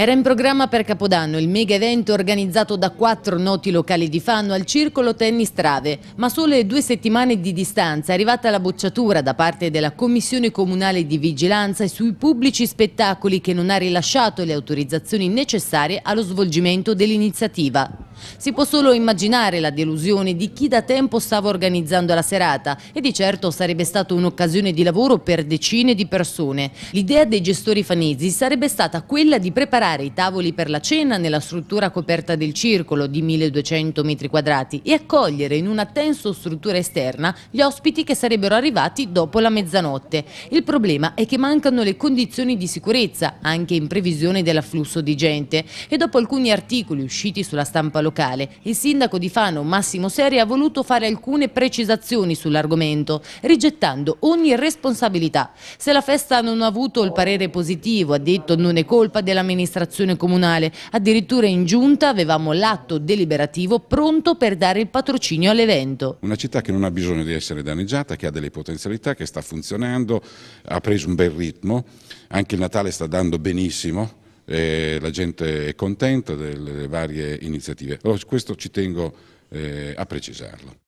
Era in programma per Capodanno il mega evento organizzato da quattro noti locali di Fanno al Circolo Tennis Trave, ma sole due settimane di distanza è arrivata la bocciatura da parte della Commissione Comunale di Vigilanza sui pubblici spettacoli che non ha rilasciato le autorizzazioni necessarie allo svolgimento dell'iniziativa. Si può solo immaginare la delusione di chi da tempo stava organizzando la serata e di certo sarebbe stata un'occasione di lavoro per decine di persone. L'idea dei gestori fanesi sarebbe stata quella di preparare i tavoli per la cena nella struttura coperta del circolo di 1200 metri quadrati e accogliere in una tenso struttura esterna gli ospiti che sarebbero arrivati dopo la mezzanotte. Il problema è che mancano le condizioni di sicurezza, anche in previsione dell'afflusso di gente, e dopo alcuni articoli usciti sulla stampa locale locale. Il sindaco di Fano, Massimo Seri, ha voluto fare alcune precisazioni sull'argomento, rigettando ogni responsabilità. Se la festa non ha avuto il parere positivo, ha detto non è colpa dell'amministrazione comunale, addirittura in giunta avevamo l'atto deliberativo pronto per dare il patrocinio all'evento. Una città che non ha bisogno di essere danneggiata, che ha delle potenzialità, che sta funzionando, ha preso un bel ritmo, anche il Natale sta dando benissimo, eh, la gente è contenta delle varie iniziative. Allora, questo ci tengo eh, a precisarlo.